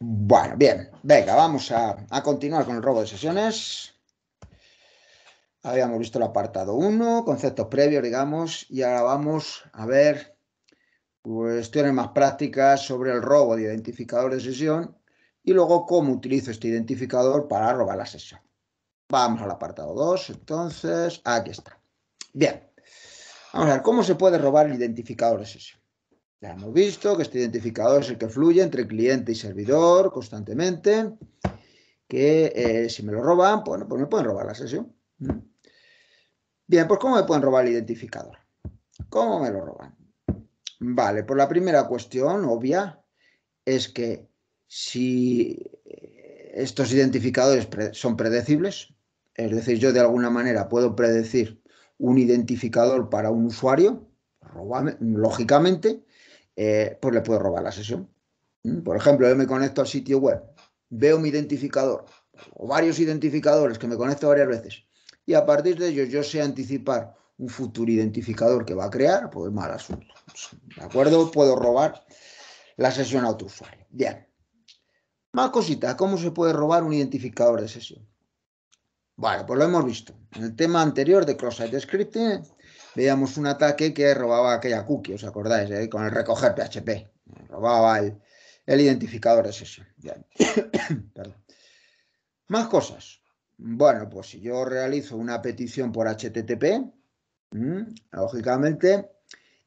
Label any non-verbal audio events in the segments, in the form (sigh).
Bueno, bien, venga, vamos a, continuar con el robo de sesiones. Habíamos visto el apartado 1, conceptos previos, digamos, y ahora vamos a ver cuestiones más prácticas sobre el robo de identificador de sesión y luego cómo utilizo este identificador para robar la sesión. Vamos al apartado 2, entonces, aquí está. Bien, vamos a ver cómo se puede robar el identificador de sesión. Ya hemos visto que este identificador es el que fluye entre cliente y servidor constantemente, que eh, si me lo roban, bueno, pues, pues me pueden robar la sesión. Mm. Bien, pues ¿cómo me pueden robar el identificador? ¿Cómo me lo roban? Vale, pues la primera cuestión obvia es que si eh, estos identificadores son predecibles, es decir, yo de alguna manera puedo predecir un identificador para un usuario, lógicamente, eh, pues le puedo robar la sesión. Mm, por ejemplo, yo me conecto al sitio web, veo mi identificador o varios identificadores que me conecto varias veces y a partir de ellos yo sé anticipar un futuro identificador que va a crear, pues mal asunto. ¿De acuerdo? Puedo robar la sesión a Bien. Más cositas, ¿cómo se puede robar un identificador de sesión? Bueno, pues lo hemos visto. En el tema anterior de cross-site scripting, veíamos un ataque que robaba aquella cookie, ¿os acordáis? Eh? Con el recoger PHP. Robaba el, identificador de sesión. (coughs) Más cosas. Bueno, pues si yo realizo una petición por HTTP, lógicamente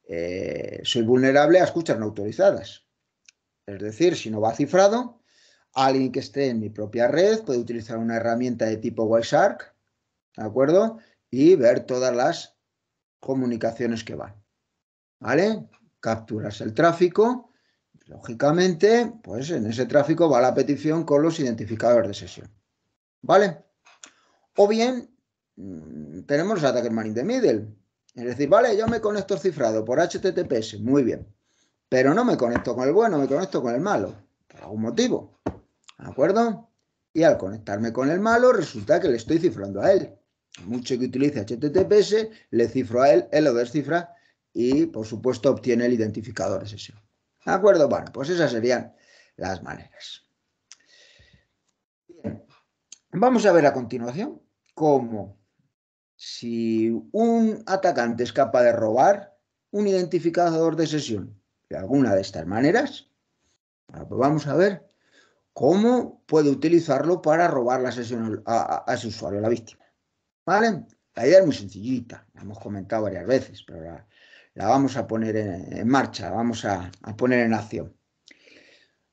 eh, soy vulnerable a escuchas no autorizadas. Es decir, si no va cifrado, alguien que esté en mi propia red puede utilizar una herramienta de tipo Wireshark, ¿de acuerdo? Y ver todas las comunicaciones que van. ¿Vale? Capturas el tráfico. Lógicamente, pues en ese tráfico va la petición con los identificadores de sesión. ¿Vale? O bien, mm, tenemos los ataques man de middle. Es decir, vale, yo me conecto cifrado por HTTPS, muy bien. Pero no me conecto con el bueno, me conecto con el malo, por algún motivo. ¿De acuerdo? Y al conectarme con el malo, resulta que le estoy cifrando a él mucho que utilice HTTPS, le cifro a él, él lo descifra y, por supuesto, obtiene el identificador de sesión. ¿De acuerdo? Bueno, pues esas serían las maneras. Bien. Vamos a ver a continuación cómo si un atacante es capaz de robar un identificador de sesión de alguna de estas maneras, pues vamos a ver cómo puede utilizarlo para robar la sesión a, a su usuario, a la víctima. ¿Vale? La idea es muy sencillita, la hemos comentado varias veces, pero la, vamos a poner en, marcha, la vamos a, poner en acción.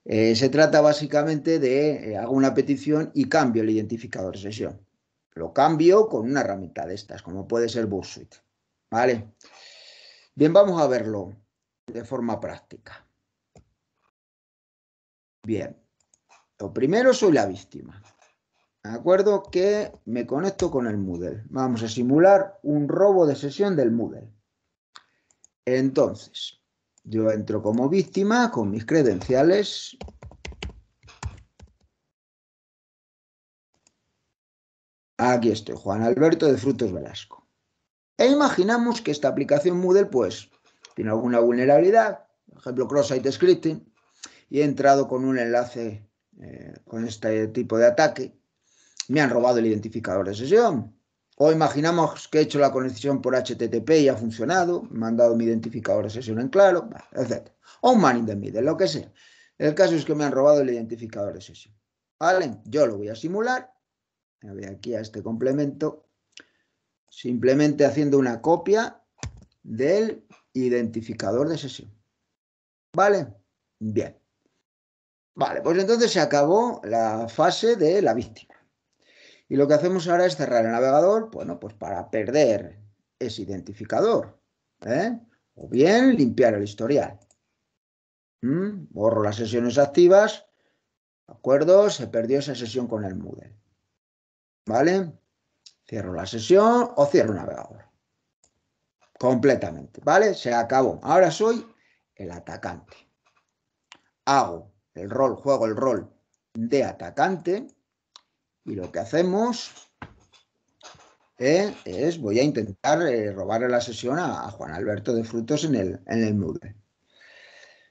Eh, se trata básicamente de eh, hago una petición y cambio el identificador de sesión. Lo cambio con una herramienta de estas, como puede ser Bursuit. ¿Vale? Bien, vamos a verlo de forma práctica. Bien, lo primero soy la víctima. ¿De acuerdo? Que me conecto con el Moodle. Vamos a simular un robo de sesión del Moodle. Entonces, yo entro como víctima con mis credenciales. Aquí estoy, Juan Alberto de Frutos Velasco. E imaginamos que esta aplicación Moodle, pues, tiene alguna vulnerabilidad, por ejemplo, cross-site scripting, y he entrado con un enlace eh, con este tipo de ataque me han robado el identificador de sesión. O imaginamos que he hecho la conexión por HTTP y ha funcionado, me han dado mi identificador de sesión en claro, etc. O un man in the middle, lo que sea. El caso es que me han robado el identificador de sesión. ¿Vale? Yo lo voy a simular. voy aquí a este complemento. Simplemente haciendo una copia del identificador de sesión. ¿Vale? Bien. Vale, pues entonces se acabó la fase de la víctima. Y lo que hacemos ahora es cerrar el navegador, bueno, pues para perder ese identificador. ¿eh? O bien limpiar el historial. ¿Mm? Borro las sesiones activas. ¿De acuerdo? Se perdió esa sesión con el Moodle. ¿Vale? Cierro la sesión o cierro el navegador. Completamente. ¿Vale? Se acabó. Ahora soy el atacante. Hago el rol, juego el rol de atacante y lo que hacemos ¿eh? es, voy a intentar robar eh, robarle la sesión a, Juan Alberto de Frutos en el, en el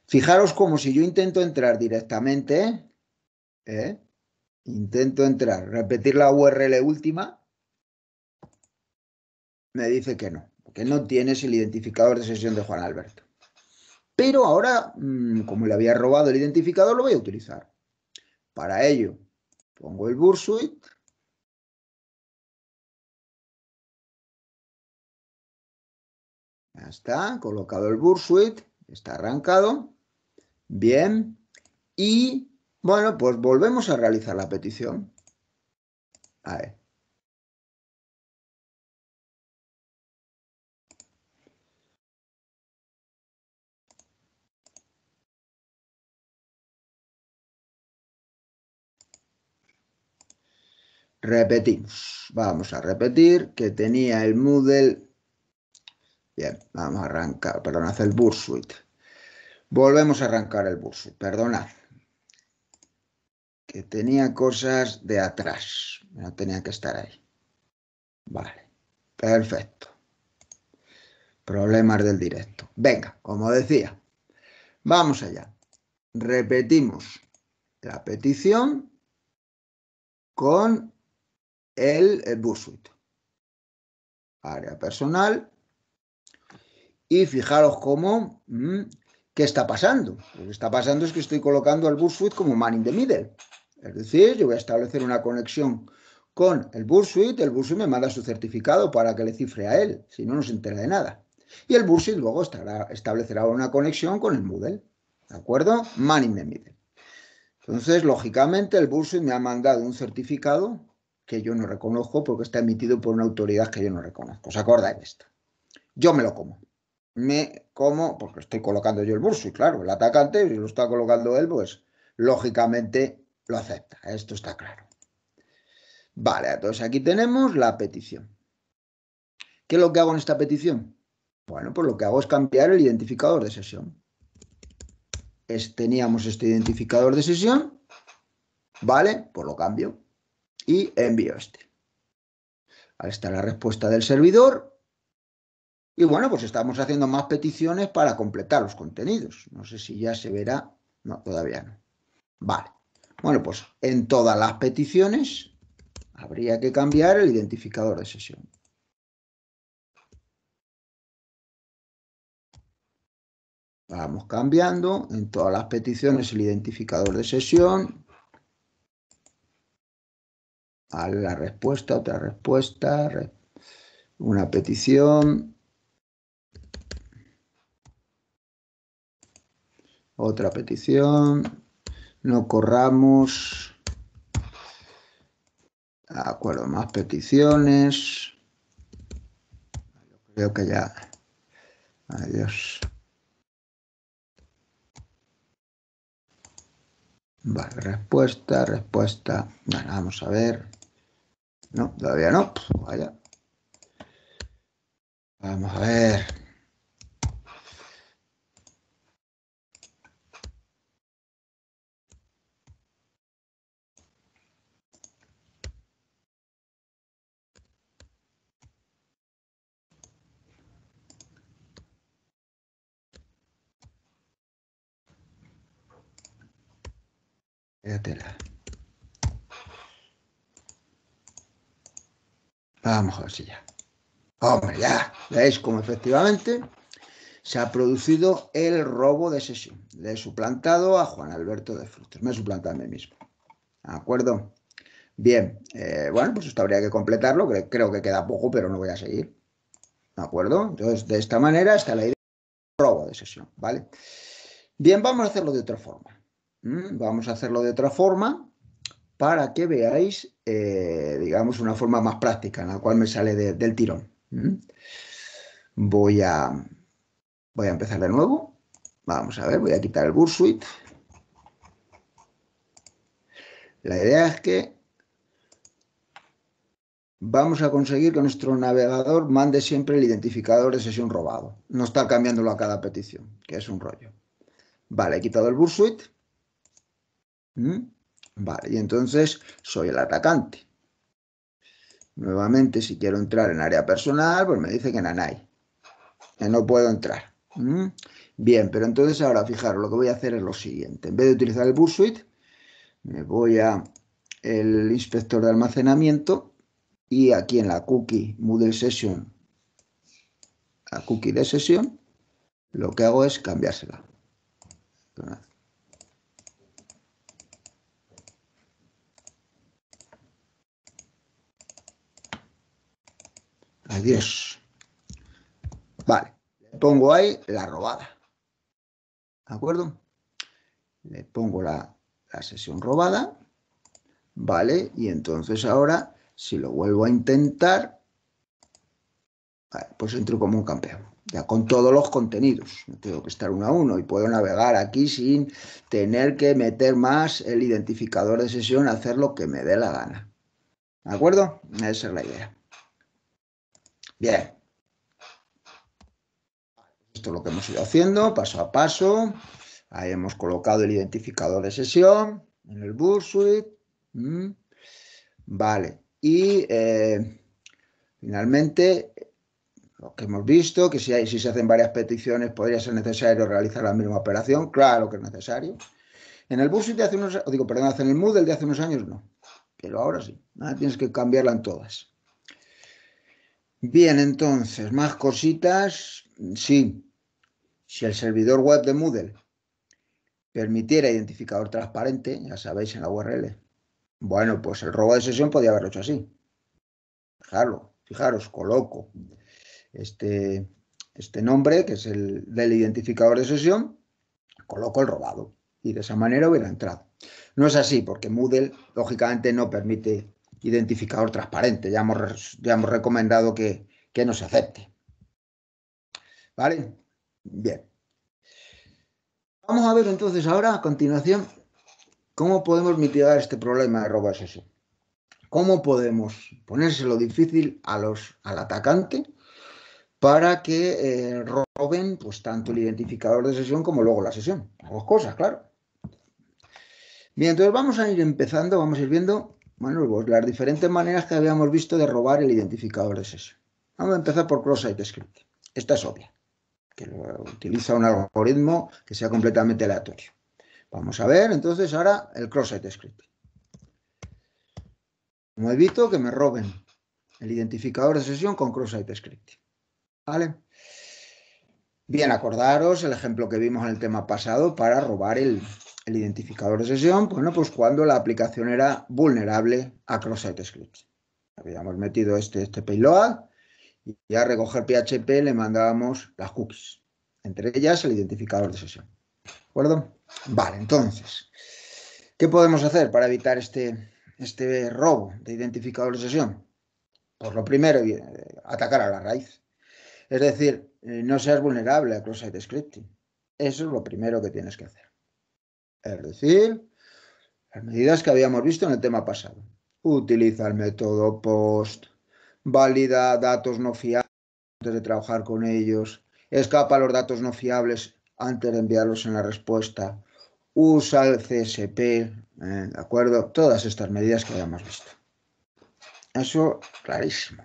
Fijaros como si yo intento entrar directamente, ¿eh? intento entrar, repetir la URL última, me dice que no, que no tienes el identificador de sesión de Juan Alberto. Pero ahora, mm, como le había robado el identificador, lo voy a utilizar. Para ello, Pongo el Bursuit. Ya está, colocado el Bursuit, está arrancado. Bien. Y, bueno, pues volvemos a realizar la petición. A ver. Repetimos. Vamos a repetir que tenía el Moodle. Bien, vamos a arrancar, perdón, hace el Bursuit. Volvemos a arrancar el Bursuit, perdonad. Que tenía cosas de atrás, no tenía que estar ahí. Vale, perfecto. Problemas del directo. Venga, como decía, vamos allá. Repetimos la petición con el eh, Bursuit. Área personal. Y fijaros cómo, mm, ¿qué está pasando? Lo que está pasando es que estoy colocando al Bursuit como man in the middle. Es decir, yo voy a establecer una conexión con el Bursuit, el Bursuit me manda su certificado para que le cifre a él, si no, no se entera de nada. Y el Bursuit luego establecerá una conexión con el Moodle, ¿de acuerdo? Man in the middle. Entonces, lógicamente, el Bursuit me ha mandado un certificado que yo no reconozco porque está emitido por una autoridad que yo no reconozco. ¿Os acordáis de esto? Yo me lo como. Me como, porque estoy colocando yo el bolso. y claro, el atacante, si lo está colocando él, pues lógicamente lo acepta. Esto está claro. Vale, entonces aquí tenemos la petición. ¿Qué es lo que hago en esta petición? Bueno, pues lo que hago es cambiar el identificador de sesión. teníamos este identificador de sesión, ¿vale? Pues lo cambio y envío este. Ahí está la respuesta del servidor. Y bueno, pues estamos haciendo más peticiones para completar los contenidos. No sé si ya se verá. No, todavía no. Vale. Bueno, pues en todas las peticiones habría que cambiar el identificador de sesión. Vamos cambiando en todas las peticiones el identificador de sesión a la respuesta, otra respuesta, una petición, otra petición, no corramos, acuerdo, más peticiones, creo que ya, adiós. Vale, respuesta, respuesta. Bueno, vamos a ver. No, todavía no. Pues, vaya. Vamos a ver. Vamos a ver si ya. Hombre, ya. Veis cómo efectivamente se ha producido el robo de sesión. Le he suplantado a Juan Alberto de Frutos. Me he suplantado a mí mismo. ¿De acuerdo? Bien. Eh, bueno, pues esto habría que completarlo. Creo, que queda poco, pero no voy a seguir. ¿De acuerdo? Entonces, de esta manera está la idea del robo de sesión. ¿Vale? Bien, vamos a hacerlo de otra forma. ¿Mm? Vamos a hacerlo de otra forma para que veáis, eh, digamos, una forma más práctica en la cual me sale del tirón. Voy a, voy a empezar de nuevo. Vamos a ver, voy a quitar el Bursuit. La idea es que vamos a conseguir que nuestro navegador mande siempre el identificador de sesión robado. No está cambiándolo a cada petición, que es un rollo. Vale, he quitado el Bursuit. Vale, y entonces soy el atacante. Nuevamente, si quiero entrar en área personal, pues me dice que hay, Que no puedo entrar. Bien, pero entonces ahora, fijaros, lo que voy a hacer es lo siguiente. En vez de utilizar el Bursuit, me voy a el inspector de almacenamiento y aquí en la cookie Moodle Session, la cookie de sesión, lo que hago es cambiársela. Adiós. Vale, le pongo ahí la robada. ¿De acuerdo? Le pongo la, la sesión robada. Vale, y entonces ahora, si lo vuelvo a intentar, pues entro como un campeón. Ya con todos los contenidos. No tengo que estar uno a uno y puedo navegar aquí sin tener que meter más el identificador de sesión, hacer lo que me dé la gana. ¿De acuerdo? Esa es la idea. Bien. Esto es lo que hemos ido haciendo, paso a paso. Ahí hemos colocado el identificador de sesión en el Bus mm. Vale. Y eh, finalmente, lo que hemos visto, que si, se hacen varias peticiones podría ser necesario realizar la misma operación. Claro que es necesario. En el Bus de hace unos años, digo, perdón, en el Moodle de hace unos años no. Pero ahora sí. Nada tienes que cambiarla en todas. Bien, entonces, más cositas. Sí, si el servidor web de Moodle permitiera identificador transparente, ya sabéis, en la URL, bueno, pues el robo de sesión podía haberlo hecho así. Fijaros, fijaros, coloco este, este nombre, que es el del identificador de sesión, coloco el robado y de esa manera hubiera entrado. No es así, porque Moodle, lógicamente, no permite identificador transparente. Ya hemos, recomendado que, no se acepte. ¿Vale? Bien. Vamos a ver entonces ahora, a continuación, cómo podemos mitigar este problema de robo sesión, ¿Cómo podemos ponérselo difícil a los, al atacante para que eh, roben pues, tanto el identificador de sesión como luego la sesión? dos cosas, claro. Bien, entonces vamos a ir empezando, vamos a ir viendo bueno, pues las diferentes maneras que habíamos visto de robar el identificador de sesión. Vamos a empezar por cross-site script. Esta es obvia, que utiliza un algoritmo que sea completamente aleatorio. Vamos a ver entonces ahora el cross-site script. Como evito que me roben el identificador de sesión con cross-site script. ¿Vale? Bien, acordaros el ejemplo que vimos en el tema pasado para robar el el identificador de sesión, bueno, pues cuando la aplicación era vulnerable a cross-site scripts. Habíamos metido este, este payload y a recoger PHP le mandábamos las cookies, entre ellas el identificador de sesión. ¿De acuerdo? Vale, entonces, ¿qué podemos hacer para evitar este, este robo de identificador de sesión? Pues lo primero, eh, atacar a la raíz. Es decir, eh, no seas vulnerable a cross-site scripting. Eso es lo primero que tienes que hacer es decir, las medidas que habíamos visto en el tema pasado. Utiliza el método POST, valida datos no fiables antes de trabajar con ellos, escapa los datos no fiables antes de enviarlos en la respuesta, usa el CSP, eh, ¿de acuerdo? Todas estas medidas que habíamos visto. Eso clarísimo.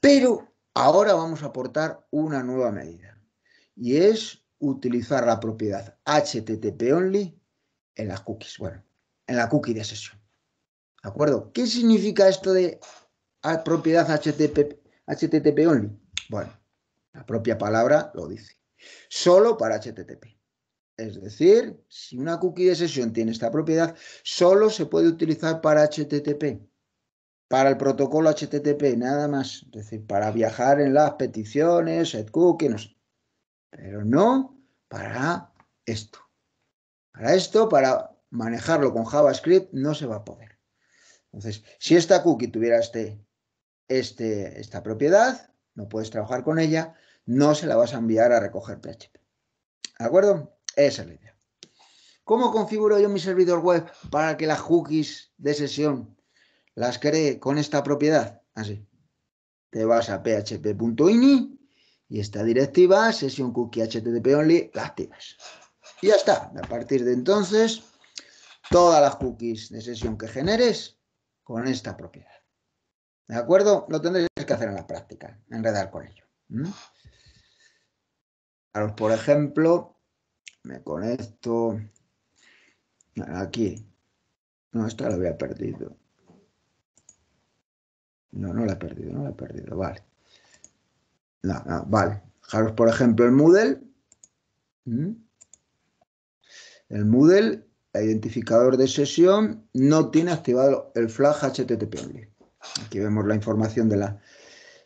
Pero ahora vamos a aportar una nueva medida y es utilizar la propiedad HTTP only en las cookies, bueno, en la cookie de sesión. ¿De acuerdo? ¿Qué significa esto de propiedad HTTP, HTTP only? Bueno, la propia palabra lo dice. Solo para HTTP. Es decir, si una cookie de sesión tiene esta propiedad, solo se puede utilizar para HTTP, para el protocolo HTTP, nada más. Es decir, para viajar en las peticiones, set cookies no Pero no para esto. Para esto, para manejarlo con JavaScript, no se va a poder. Entonces, si esta cookie tuviera este, este, esta propiedad, no puedes trabajar con ella, no se la vas a enviar a recoger PHP. ¿De acuerdo? Esa es la idea. ¿Cómo configuro yo mi servidor web para que las cookies de sesión las cree con esta propiedad? Así. Te vas a php.ini y esta directiva, sesión cookie http only, la activas. Y ya está. A partir de entonces, todas las cookies de sesión que generes con esta propiedad. ¿De acuerdo? Lo tendréis que hacer en la práctica, enredar con ello. Fijaros, ¿Mm? por ejemplo, me conecto aquí. No, esta la había perdido. No, no la he perdido, no la he perdido, vale. No, vale. Fijaros, por ejemplo, el Moodle. ¿Mm? El Moodle, el identificador de sesión, no tiene activado el flag HTTP Aquí vemos la información de la,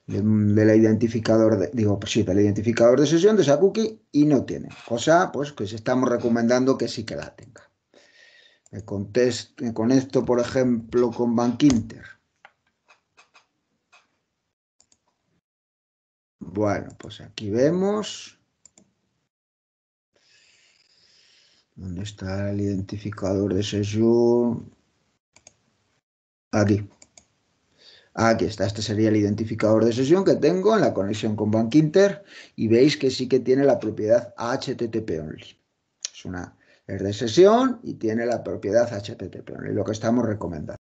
de, identificador, digo, pues del identificador de sesión de esa cookie y no tiene. Cosa, pues, que estamos recomendando que sí que la tenga. Me, me conecto, por ejemplo, con Bankinter. Bueno, pues aquí vemos ¿Dónde está el identificador de sesión? Aquí. Aquí está, este sería el identificador de sesión que tengo en la conexión con BankInter y veis que sí que tiene la propiedad HTTP only. Es una red de sesión y tiene la propiedad HTTP only, lo que estamos recomendando.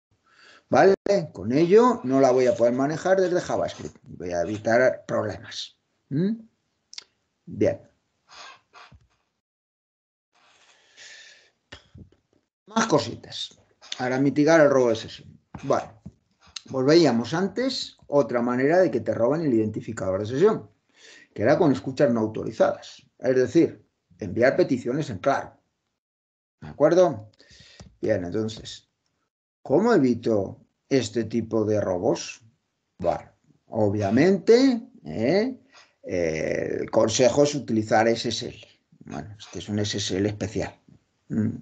¿Vale? Con ello no la voy a poder manejar desde JavaScript. Voy a evitar problemas. ¿Mm? Bien. Más cositas para mitigar el robo de sesión. Vale, pues veíamos antes otra manera de que te roban el identificador de sesión, que era con escuchas no autorizadas, es decir, enviar peticiones en claro. ¿De acuerdo? Bien, entonces, ¿cómo evito este tipo de robos? Vale, obviamente, ¿eh? el consejo es utilizar SSL. Bueno, este es un SSL especial. Mm.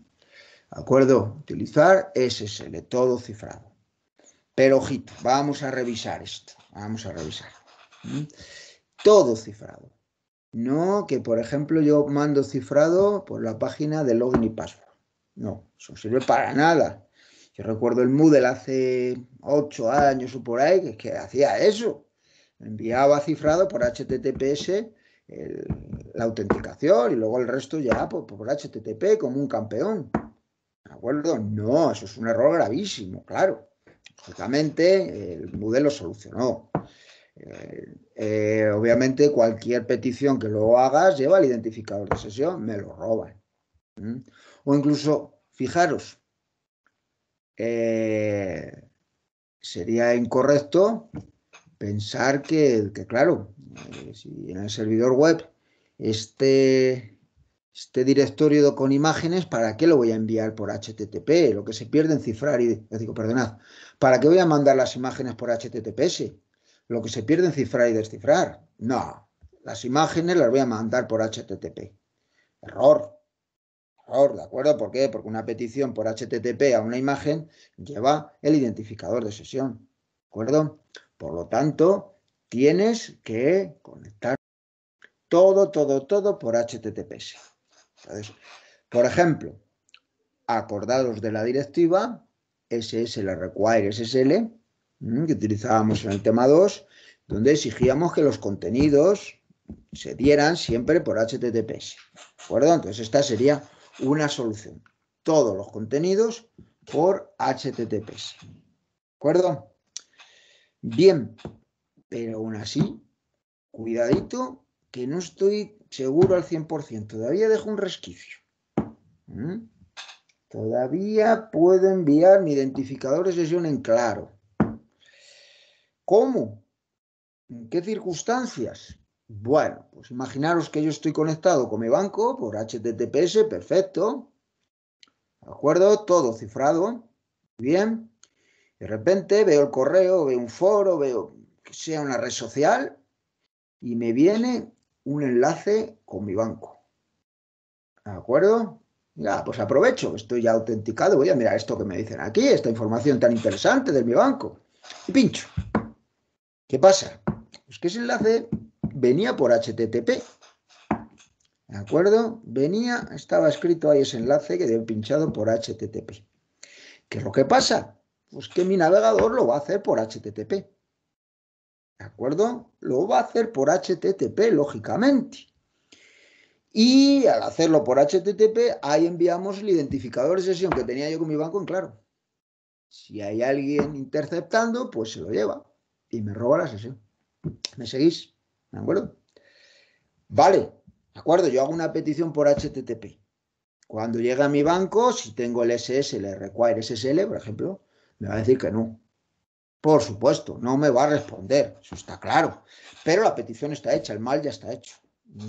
¿De acuerdo? Utilizar SSL, todo cifrado. Pero ojito, vamos a revisar esto. Vamos a revisar. ¿Mm? Todo cifrado. No que, por ejemplo, yo mando cifrado por la página de login y password. No, eso sirve para nada. Yo recuerdo el Moodle hace ocho años o por ahí que, hacía eso. Enviaba cifrado por HTTPS la autenticación y luego el resto ya por HTTP como un campeón. ¿De acuerdo? No, eso es un error gravísimo, claro. Justamente el modelo solucionó. Eh, eh, obviamente, cualquier petición que lo hagas lleva el identificador de sesión, me lo roban. O incluso, fijaros, eh, sería incorrecto pensar que, que claro, si en el servidor web este este directorio con imágenes, ¿para qué lo voy a enviar por HTTP? Lo que se pierde en cifrar y digo, perdonad, ¿para qué voy a mandar las imágenes por HTTPS? Lo que se pierde en cifrar y descifrar. No, las imágenes las voy a mandar por HTTP. Error. Error, ¿de acuerdo? ¿Por qué? Porque una petición por HTTP a una imagen lleva el identificador de sesión. ¿De acuerdo? Por lo tanto, tienes que conectar todo, todo, todo por HTTPS. Por ejemplo, acordados de la directiva SSL Require SSL, que utilizábamos en el tema 2, donde exigíamos que los contenidos se dieran siempre por HTTPS. ¿De acuerdo? Entonces esta sería una solución. Todos los contenidos por HTTPS. ¿De acuerdo? Bien, pero aún así, cuidadito, que no estoy seguro al 100%, todavía dejo un resquicio. ¿Mm? Todavía puedo enviar mi identificador de sesión en claro. ¿Cómo? ¿En qué circunstancias? Bueno, pues imaginaros que yo estoy conectado con mi banco por HTTPS, perfecto. ¿De acuerdo? Todo cifrado. Bien. De repente veo el correo, veo un foro, veo que sea una red social y me viene un enlace con mi banco. ¿De acuerdo? Ya, pues aprovecho, estoy ya autenticado, voy a mirar esto que me dicen aquí, esta información tan interesante de mi banco. Y pincho. ¿Qué pasa? Pues que ese enlace venía por HTTP. ¿De acuerdo? Venía, estaba escrito ahí ese enlace que debe pinchado por HTTP. ¿Qué es lo que pasa? Pues que mi navegador lo va a hacer por HTTP. ¿De acuerdo? Lo va a hacer por HTTP, lógicamente. Y al hacerlo por HTTP, ahí enviamos el identificador de sesión que tenía yo con mi banco en claro. Si hay alguien interceptando, pues se lo lleva y me roba la sesión. ¿Me seguís? ¿De acuerdo? Vale, ¿de acuerdo? Yo hago una petición por HTTP. Cuando llega a mi banco, si tengo el SSL, el require SSL, por ejemplo, me va a decir que no. Por supuesto, no me va a responder, eso está claro. Pero la petición está hecha, el mal ya está hecho.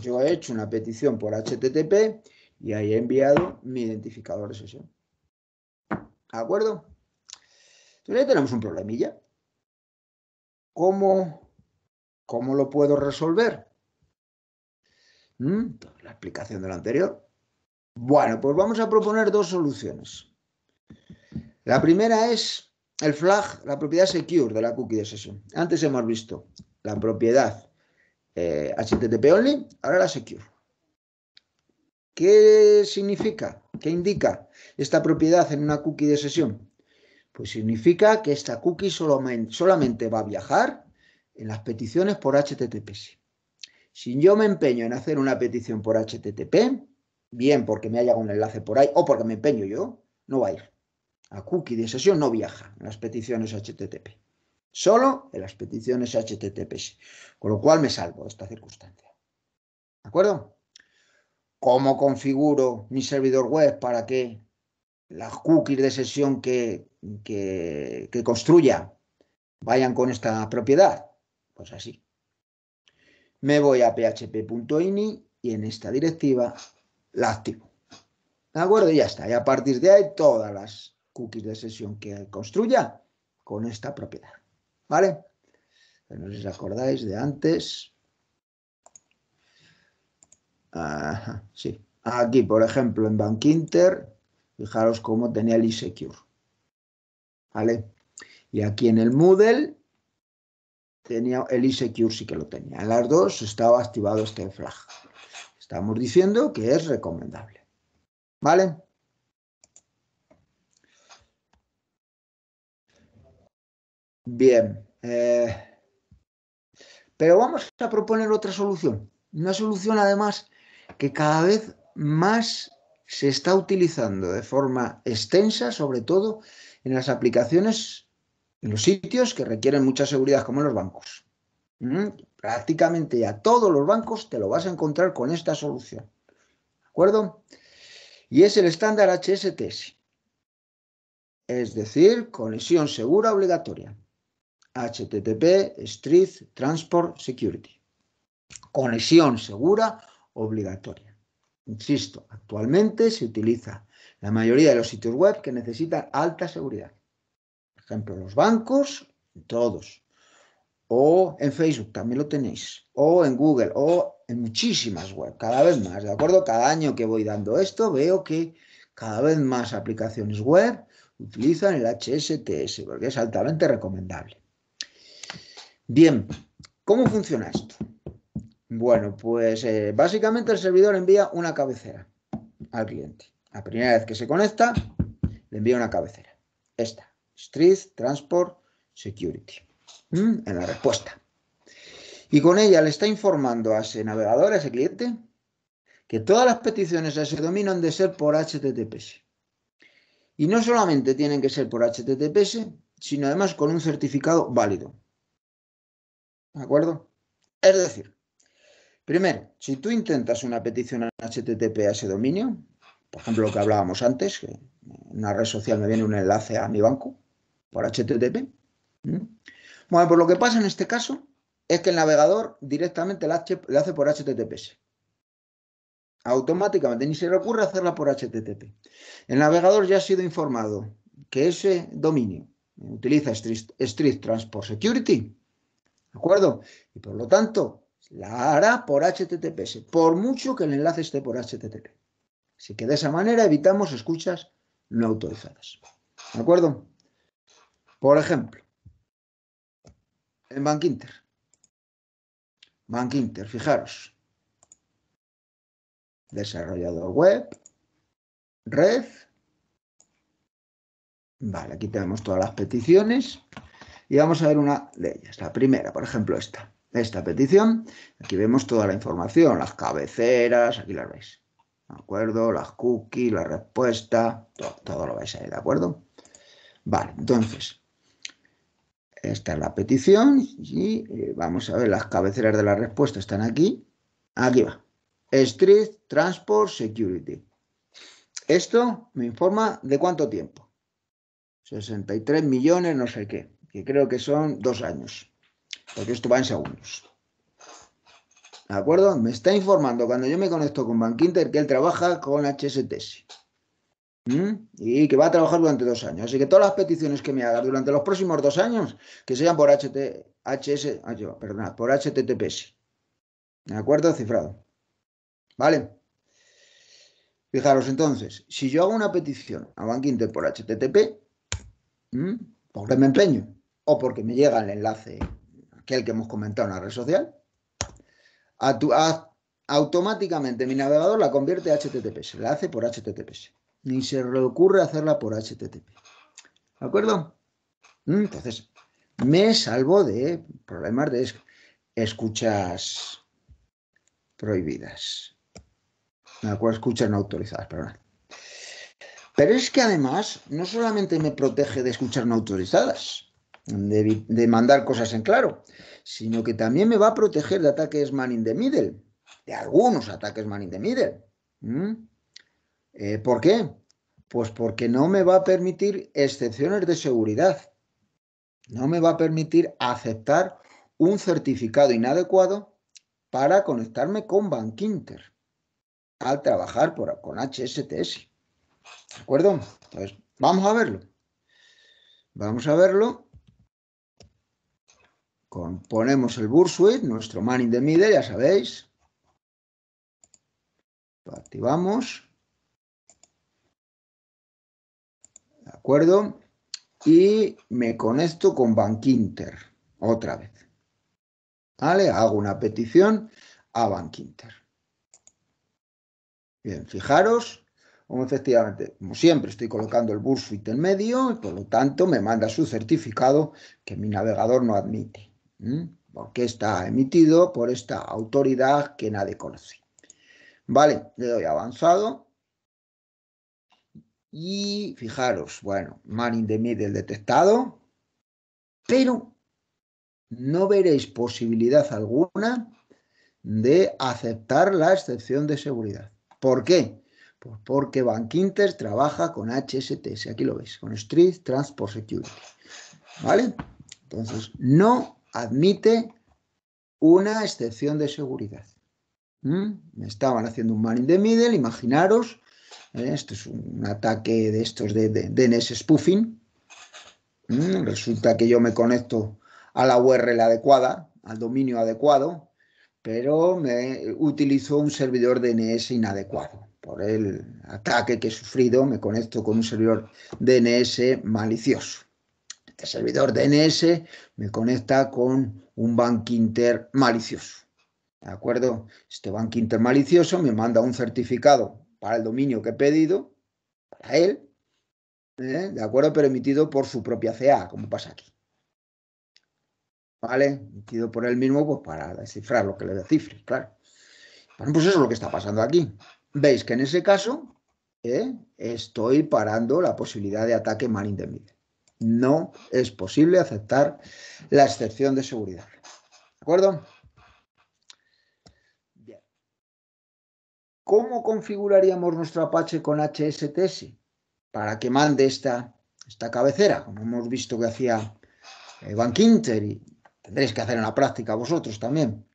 Yo he hecho una petición por HTTP y ahí he enviado mi identificador de sesión. ¿De acuerdo? Entonces tenemos un problemilla. ¿Cómo, cómo lo puedo resolver? Mm, pues la explicación de lo anterior. Bueno, pues vamos a proponer dos soluciones. La primera es el flag, la propiedad secure de la cookie de sesión. Antes hemos visto la propiedad HTTP eh, only, ahora la secure. ¿Qué significa? ¿Qué indica esta propiedad en una cookie de sesión? Pues significa que esta cookie solamente, solamente va a viajar en las peticiones por HTTPS. Si yo me empeño en hacer una petición por HTTP, bien porque me haya un enlace por ahí o porque me empeño yo, no va a ir a cookie de sesión no viaja en las peticiones HTTP. Solo en las peticiones HTTPS. Con lo cual me salvo de esta circunstancia. ¿De acuerdo? ¿Cómo configuro mi servidor web para que las cookies de sesión que, que construya vayan con esta propiedad? Pues así. Me voy a php.ini y en esta directiva la activo. ¿De acuerdo? Y ya está. Y a partir de ahí todas las cookies de sesión que construya con esta propiedad. ¿Vale? Pues no sé si os acordáis de antes. sí. Aquí, por ejemplo, en Bankinter, fijaros cómo tenía el secure, ¿Vale? Y aquí en el Moodle tenía el secure, sí que lo tenía. En las dos estaba activado este flag. Estamos diciendo que es recomendable. ¿Vale? Bien. Eh, pero vamos a proponer otra solución. Una solución además que cada vez más se está utilizando de forma extensa, sobre todo en las aplicaciones, en los sitios que requieren mucha seguridad, como en los bancos. Mm, prácticamente a todos los bancos te lo vas a encontrar con esta solución. ¿De acuerdo? Y es el estándar HSTS. Es decir, conexión segura obligatoria. HTTP, Street Transport Security. Conexión segura obligatoria. Insisto, actualmente se utiliza la mayoría de los sitios web que necesitan alta seguridad. Por ejemplo, los bancos, todos. O en Facebook también lo tenéis. O en Google. O en muchísimas web. Cada vez más, ¿de acuerdo? Cada año que voy dando esto veo que cada vez más aplicaciones web utilizan el HSTS porque es altamente recomendable. Bien, ¿cómo funciona esto? Bueno, pues eh, básicamente el servidor envía una cabecera al cliente. La primera vez que se conecta, le envía una cabecera. Esta, Street Transport Security, en la respuesta. Y con ella le está informando a ese navegador, a ese cliente, que todas las peticiones a ese dominio han de ser por HTTPS. Y no solamente tienen que ser por HTTPS, sino además con un certificado válido. ¿De acuerdo? Es decir, primero, si tú intentas una petición en HTTP a ese dominio, por ejemplo, lo que hablábamos antes, que en una red social me viene un enlace a mi banco por HTTP. Bueno, pues lo que pasa en este caso es que el navegador directamente la, hace por HTTPS. Automáticamente, ni se le ocurre hacerla por HTTP. El navegador ya ha sido informado que ese dominio utiliza Street strict Transport Security, ¿De acuerdo? Y por lo tanto, la hará por HTTPS, por mucho que el enlace esté por HTTP. Así que de esa manera evitamos escuchas no autorizadas. ¿De acuerdo? Por ejemplo, en Bankinter. Bankinter, fijaros. Desarrollador web, red. Vale, aquí tenemos todas las peticiones y vamos a ver una de ellas. La primera, por ejemplo, esta. Esta petición, aquí vemos toda la información, las cabeceras, aquí las veis. ¿De acuerdo? Las cookies, la respuesta, todo, lo veis ahí. ¿de acuerdo? Vale, entonces, esta es la petición y eh, vamos a ver, las cabeceras de la respuesta están aquí. Aquí va. Street Transport Security. Esto me informa de cuánto tiempo. 63 millones, no sé qué que creo que son dos años, porque esto va en segundos. ¿De acuerdo? Me está informando cuando yo me conecto con Bankinter que él trabaja con HSTS. Y que va a trabajar durante dos años. Así que todas las peticiones que me haga durante los próximos dos años, que sean por HT, HS, ah, por HTTPS. ¿De acuerdo? Cifrado. ¿Vale? Fijaros entonces, si yo hago una petición a Bankinter por HTTP, ¿Mm? ¿por me empeño? porque me llega el enlace, aquel que hemos comentado en la red social, automáticamente mi navegador la convierte a HTTPS, la hace por HTTPS. Ni se le ocurre hacerla por HTTP. ¿De acuerdo? Mm, entonces, me salvo de problemas de escuchas prohibidas. De acuerdo, escuchas no autorizadas, perdón. Pero es que además no solamente me protege de escuchar no autorizadas, de, mandar cosas en claro, sino que también me va a proteger de ataques man in the middle, de algunos ataques man in the middle. Eh, ¿Por qué? Pues porque no me va a permitir excepciones de seguridad. No me va a permitir aceptar un certificado inadecuado para conectarme con Bankinter al trabajar por, con HSTS. ¿De acuerdo? Entonces, vamos a verlo. Vamos a verlo ponemos el Bursuit, nuestro man in the ya sabéis. Lo activamos. ¿De acuerdo? Y me conecto con Bankinter, otra vez. ¿Vale? Hago una petición a Bankinter. Bien, fijaros, como efectivamente, como siempre, estoy colocando el Bursuit en medio por lo tanto me manda su certificado que mi navegador no admite. ¿Mm? porque está emitido por esta autoridad que nadie conoce. Vale, le doy avanzado. Y fijaros, bueno, man in the middle detectado, pero no veréis posibilidad alguna de aceptar la excepción de seguridad. ¿Por qué? Pues porque Bankinter trabaja con HSTS, aquí lo veis, con Street Transport Security. ¿Vale? Entonces, no admite una excepción de seguridad. ¿Mm? Me estaban haciendo un man in the middle, imaginaros, ¿eh? esto es un ataque de estos de, DNS spoofing. ¿Mm? Resulta que yo me conecto a la URL adecuada, al dominio adecuado, pero me utilizo un servidor DNS inadecuado. Por el ataque que he sufrido, me conecto con un servidor DNS malicioso. Este servidor DNS me conecta con un bankinter malicioso. ¿De acuerdo? Este bankinter malicioso me manda un certificado para el dominio que he pedido, para él, ¿eh? ¿de acuerdo? Pero emitido por su propia CA, como pasa aquí. ¿Vale? Emitido por él mismo pues, para descifrar lo que le descifre, claro. Bueno, pues eso es lo que está pasando aquí. Veis que en ese caso ¿eh? estoy parando la posibilidad de ataque mal no es posible aceptar la excepción de seguridad. ¿De acuerdo? Bien. ¿Cómo configuraríamos nuestro Apache con HSTS para que mande esta, esta cabecera? Como hemos visto que hacía Evan eh, Kinter y tendréis que hacer en la práctica vosotros también.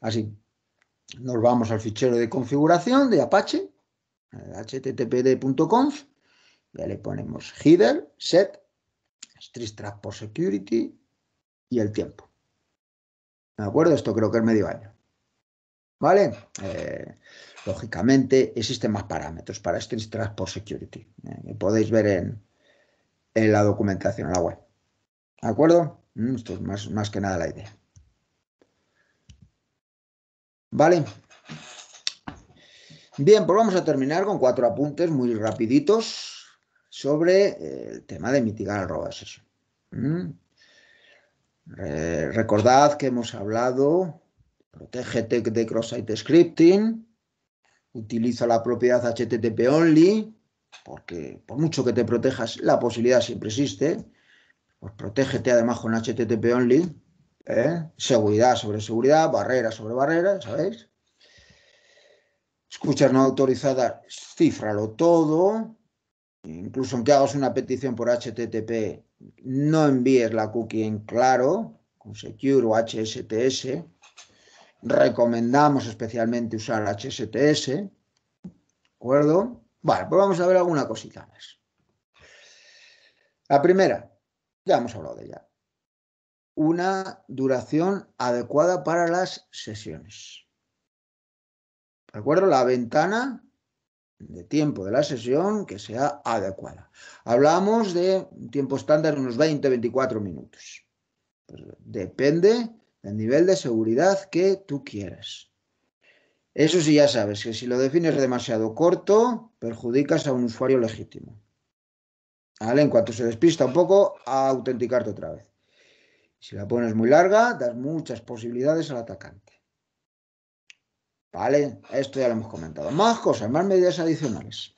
Así, nos vamos al fichero de configuración de Apache, httpd.conf, eh, ya le ponemos header, set, tres por Security y el tiempo. ¿De acuerdo? Esto creo que es medio año. ¿Vale? Eh, lógicamente existen más parámetros para Street por Security eh, podéis ver en, la documentación, en la web. ¿De acuerdo? Mm, esto es más, más que nada la idea. ¿Vale? Bien, pues vamos a terminar con cuatro apuntes muy rapiditos sobre eh, el tema de mitigar el robo recordad que hemos hablado, protégete de cross-site scripting, utiliza la propiedad HTTP only, porque por mucho que te protejas, la posibilidad siempre existe. Pues protégete además con HTTP only, ¿eh? seguridad sobre seguridad, barrera sobre barrera, ¿sabéis? Escuchas no autorizadas, cifralo todo, incluso aunque hagas una petición por HTTP, no envíes la cookie en claro, con Secure o HSTS. Recomendamos especialmente usar HSTS. ¿De acuerdo? Vale, pues vamos a ver alguna cosita más. La primera, ya hemos hablado de ella. Una duración adecuada para las sesiones. ¿De acuerdo? La ventana de tiempo de la sesión que sea adecuada. Hablamos de un tiempo estándar unos 20-24 minutos. Pues depende del nivel de seguridad que tú quieras. Eso sí ya sabes que si lo defines demasiado corto, perjudicas a un usuario legítimo. al En cuanto se despista un poco, a autenticarte otra vez. Si la pones muy larga, das muchas posibilidades al atacante. ¿Vale? Esto ya lo hemos comentado. Más cosas, más medidas adicionales.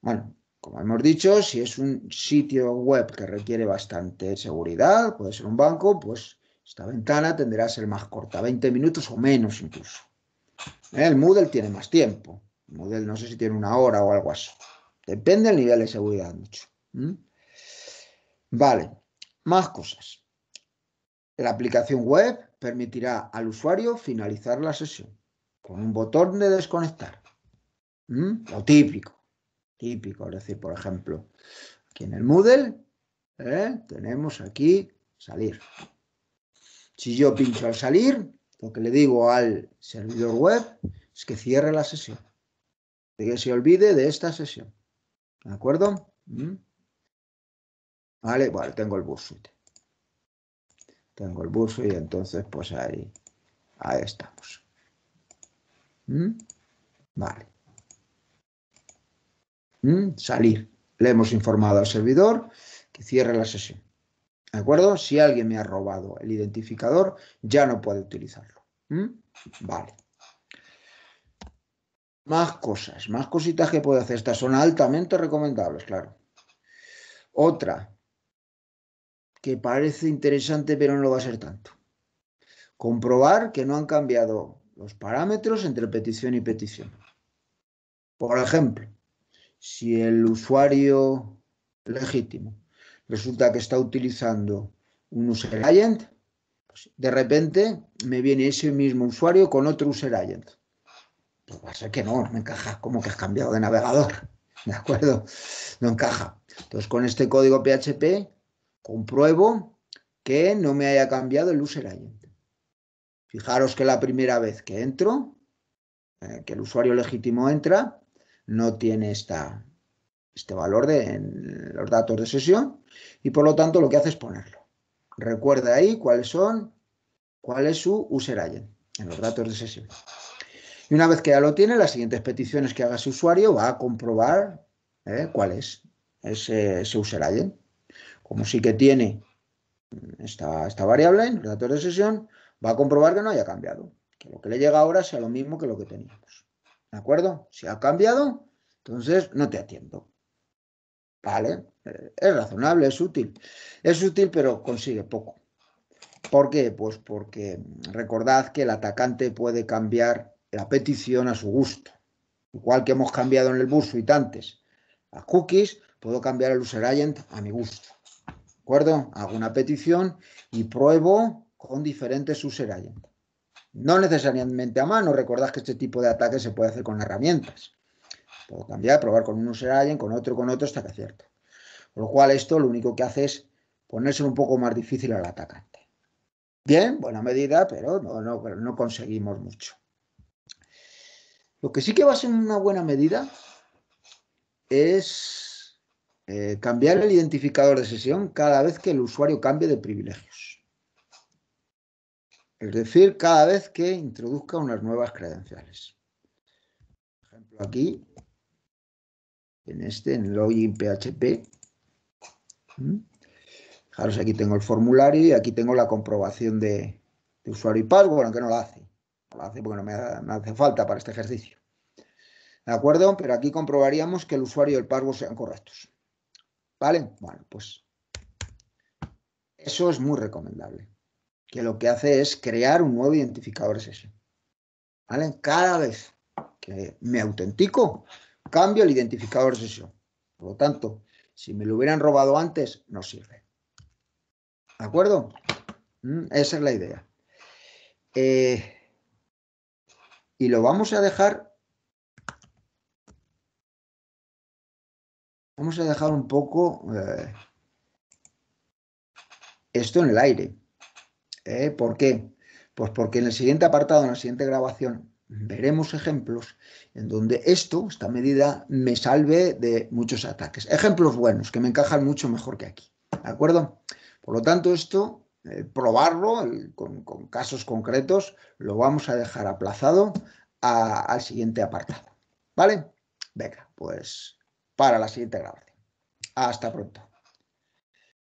Bueno, como hemos dicho, si es un sitio web que requiere bastante seguridad, puede ser un banco, pues esta ventana tendrá a ser más corta, 20 minutos o menos incluso. ¿Eh? El Moodle tiene más tiempo. Moodle no sé si tiene una hora o algo así. Depende del nivel de seguridad mucho. ¿Mm? Vale, más cosas. La aplicación web permitirá al usuario finalizar la sesión con un botón de desconectar. ¿Mm? Lo típico, típico. Es decir, por ejemplo, aquí en el Moodle ¿eh? tenemos aquí salir. Si yo pincho al salir, lo que le digo al servidor web es que cierre la sesión. De que se olvide de esta sesión. ¿De acuerdo? ¿Mm? Vale, bueno, tengo el bus suite tengo el buzo y entonces pues ahí, ahí estamos. ¿Mm? Vale. ¿Mm? Salir. Le hemos informado al servidor que cierre la sesión. ¿De acuerdo? Si alguien me ha robado el identificador, ya no puede utilizarlo. ¿Mm? Vale. Más cosas, más cositas que puede hacer. Estas son altamente recomendables, claro. Otra, que parece interesante pero no lo va a ser tanto. Comprobar que no han cambiado los parámetros entre petición y petición. Por ejemplo, si el usuario legítimo resulta que está utilizando un user agent, pues de repente me viene ese mismo usuario con otro user agent. Pues va a ser que no, no encaja, como que has cambiado de navegador. (laughs) ¿De acuerdo? No encaja. Entonces, con este código PHP compruebo que no me haya cambiado el user agent. Fijaros que la primera vez que entro, eh, que el usuario legítimo entra, no tiene esta, este valor de, en los datos de sesión y por lo tanto lo que hace es ponerlo. Recuerda ahí cuáles son, cuál es su user agent en los datos de sesión. Y una vez que ya lo tiene, las siguientes peticiones que haga su usuario va a comprobar eh, cuál es ese, ese user agent como sí que tiene esta, variable en el dato de sesión, va a comprobar que no haya cambiado, que lo que le llega ahora sea lo mismo que lo que teníamos. ¿De acuerdo? Si ha cambiado, entonces no te atiendo. Vale, eh, es razonable, es útil. Es útil, pero consigue poco. ¿Por qué? Pues porque recordad que el atacante puede cambiar la petición a su gusto. Igual que hemos cambiado en el bus antes a cookies, puedo cambiar el user agent a mi gusto acuerdo? Hago una petición y pruebo con diferentes user agents. No necesariamente a mano, recordad que este tipo de ataque se puede hacer con herramientas. Puedo cambiar, probar con un user agent, con otro, con otro, hasta que acierto. Con lo cual esto lo único que hace es ponerse un poco más difícil al atacante. Bien, buena medida, pero no, no, no conseguimos mucho. Lo que sí que va a ser una buena medida es eh, cambiar el identificador de sesión cada vez que el usuario cambie de privilegios. Es decir, cada vez que introduzca unas nuevas credenciales. Por ejemplo, aquí, en este, en login PHP. ¿Mm? Fijaros, aquí tengo el formulario y aquí tengo la comprobación de, usuario y password, aunque no la hace. No la hace porque no me, me hace falta para este ejercicio. ¿De acuerdo? Pero aquí comprobaríamos que el usuario y el password sean correctos. ¿Vale? Bueno, pues eso es muy recomendable. Que lo que hace es crear un nuevo identificador de sesión. ¿Vale? Cada vez que me autentico, cambio el identificador de sesión. Por lo tanto, si me lo hubieran robado antes, no sirve. ¿De acuerdo? Mm, esa es la idea. Eh, y lo vamos a dejar vamos a dejar un poco eh, esto en el aire. ¿eh? ¿Por qué? Pues porque en el siguiente apartado, en la siguiente grabación, veremos ejemplos en donde esto, esta medida, me salve de muchos ataques. Ejemplos buenos, que me encajan mucho mejor que aquí. ¿De acuerdo? Por lo tanto, esto, eh, probarlo con, casos concretos, lo vamos a dejar aplazado al siguiente apartado. ¿Vale? Venga, pues para la siguiente grabación. Hasta pronto.